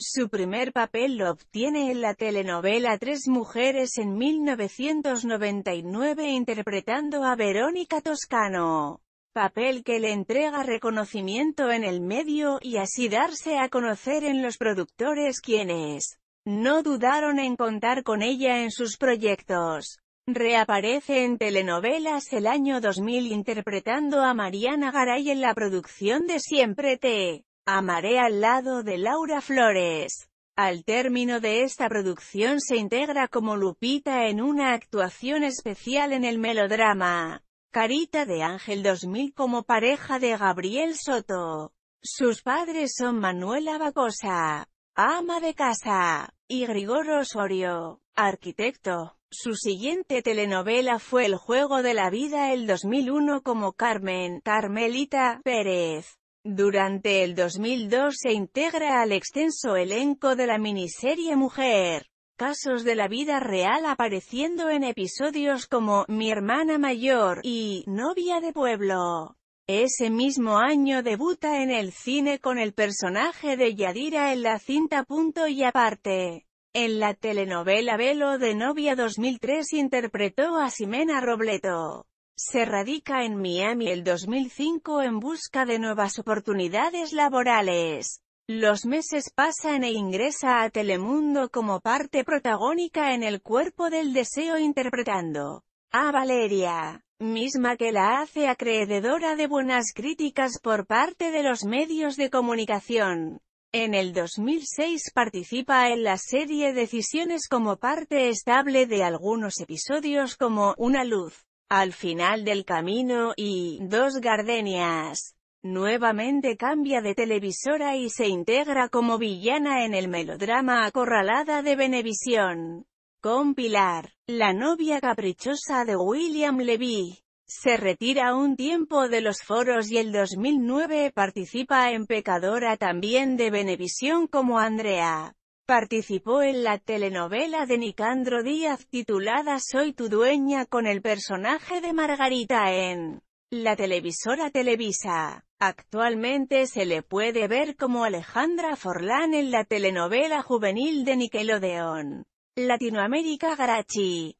Su primer papel lo obtiene en la telenovela Tres Mujeres en 1999 interpretando a Verónica Toscano, papel que le entrega reconocimiento en el medio y así darse a conocer en los productores quienes no dudaron en contar con ella en sus proyectos. Reaparece en telenovelas el año 2000 interpretando a Mariana Garay en la producción de Siempre Te Amaré al lado de Laura Flores. Al término de esta producción se integra como Lupita en una actuación especial en el melodrama Carita de Ángel 2000 como pareja de Gabriel Soto. Sus padres son Manuela Bacosa, ama de casa, y Grigor Osorio, arquitecto. Su siguiente telenovela fue El Juego de la Vida el 2001 como Carmen, Carmelita, Pérez. Durante el 2002 se integra al extenso elenco de la miniserie Mujer. Casos de la vida real apareciendo en episodios como Mi hermana mayor y Novia de pueblo. Ese mismo año debuta en el cine con el personaje de Yadira en la cinta Punto y aparte. En la telenovela Velo de Novia 2003 interpretó a Ximena Robleto. Se radica en Miami el 2005 en busca de nuevas oportunidades laborales. Los meses pasan e ingresa a Telemundo como parte protagónica en El cuerpo del deseo interpretando a Valeria, misma que la hace acreedora de buenas críticas por parte de los medios de comunicación. En el 2006 participa en la serie Decisiones como parte estable de algunos episodios como Una luz al final del camino, y dos gardenias. Nuevamente cambia de televisora y se integra como villana en el melodrama Acorralada de Venevisión. Con Pilar, la novia caprichosa de William Levy, se retira un tiempo de los foros y el 2009 participa en Pecadora también de Benevisión como Andrea. Participó en la telenovela de Nicandro Díaz titulada Soy tu dueña con el personaje de Margarita en la televisora Televisa. Actualmente se le puede ver como Alejandra Forlán en la telenovela juvenil de Nickelodeon, Latinoamérica Garachi.